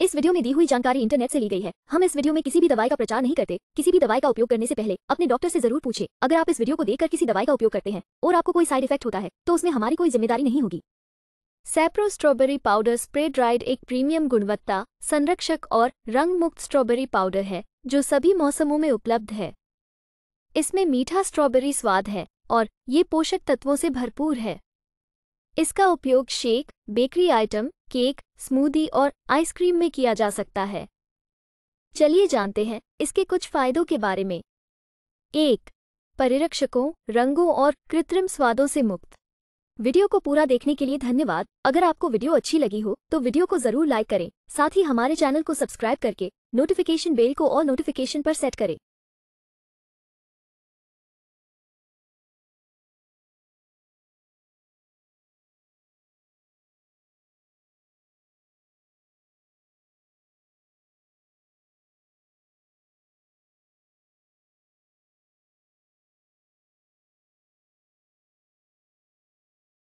इस वीडियो में दी हुई जानकारी इंटरनेट से ली गई है हम इस वीडियो में किसी भी दवाई का प्रचार नहीं करते किसी भी दवाई का उपयोग करने से पहले अपने डॉक्टर से जरूर पूछे अगर आप इस वीडियो को देखकर किसी दवाई का उपयोग करते हैं और आपको कोई साइड इफेक्ट होता है तो उसमें हमारी कोई जिम्मेदारी नहीं होगी सैप्रो स्ट्रॉबेरी पाउडर स्प्रे ड्राइड एक प्रीमियम गुणवत्ता संरक्षक और रंग मुक्त स्ट्रॉबेरी पाउडर है जो सभी मौसमों में उपलब्ध है इसमें मीठा स्ट्रॉबेरी स्वाद है और ये पोषक तत्वों से भरपूर है इसका उपयोग shake bakery item cake smoothie और आइसक्रीम में किया जा सकता है चलिए जानते हैं इसके कुछ फायदों के बारे में एक परिरक्षकों रंगों और कृत्रिम स्वादों से मुक्त वीडियो को पूरा देखने के लिए धन्यवाद अगर आपको वीडियो अच्छी लगी हो तो वीडियो को जरूर लाइक करें साथ ही हमारे चैनल को सब्सक्राइब करके नोटिफिकेशन बेल को और नोटिफिकेशन पर सेट करें